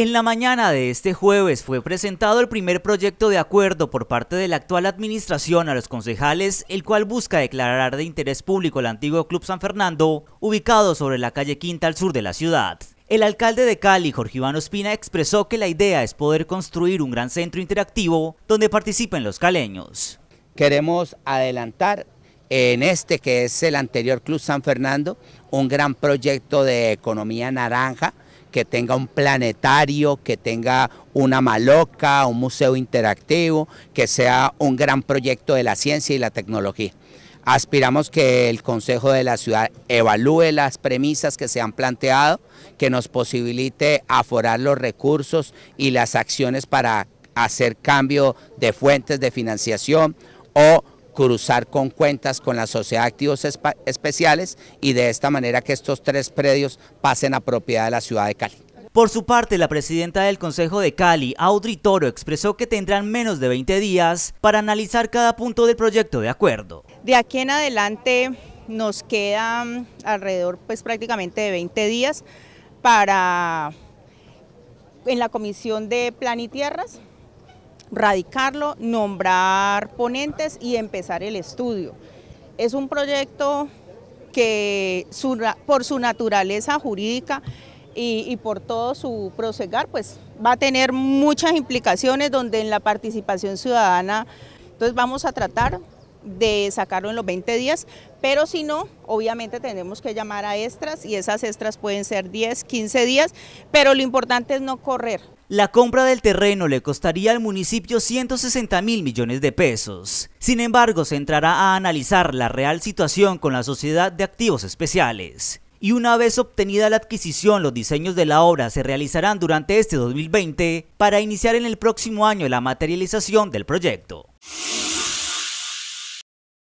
En la mañana de este jueves fue presentado el primer proyecto de acuerdo por parte de la actual administración a los concejales, el cual busca declarar de interés público el antiguo Club San Fernando, ubicado sobre la calle Quinta al sur de la ciudad. El alcalde de Cali, Jorge Iván Ospina, expresó que la idea es poder construir un gran centro interactivo donde participen los caleños. Queremos adelantar en este que es el anterior Club San Fernando, un gran proyecto de economía naranja, que tenga un planetario, que tenga una maloca, un museo interactivo, que sea un gran proyecto de la ciencia y la tecnología. Aspiramos que el Consejo de la Ciudad evalúe las premisas que se han planteado, que nos posibilite aforar los recursos y las acciones para hacer cambio de fuentes de financiación o cruzar con cuentas con la Sociedad de Activos Especiales y de esta manera que estos tres predios pasen a propiedad de la ciudad de Cali. Por su parte, la presidenta del Consejo de Cali, Audrey Toro, expresó que tendrán menos de 20 días para analizar cada punto del proyecto de acuerdo. De aquí en adelante nos quedan alrededor pues prácticamente de 20 días para en la Comisión de Plan y Tierras radicarlo, nombrar ponentes y empezar el estudio. Es un proyecto que por su naturaleza jurídica y, y, por todo su prosegar, pues va a tener muchas implicaciones donde en la participación ciudadana, entonces vamos a tratar de sacarlo en los 20 días, pero si no, obviamente tenemos que llamar a extras y esas extras pueden ser 10, 15 días, pero lo importante es no correr. La compra del terreno le costaría al municipio 160 mil millones de pesos. Sin embargo, se entrará a analizar la real situación con la Sociedad de Activos Especiales. Y una vez obtenida la adquisición, los diseños de la obra se realizarán durante este 2020 para iniciar en el próximo año la materialización del proyecto.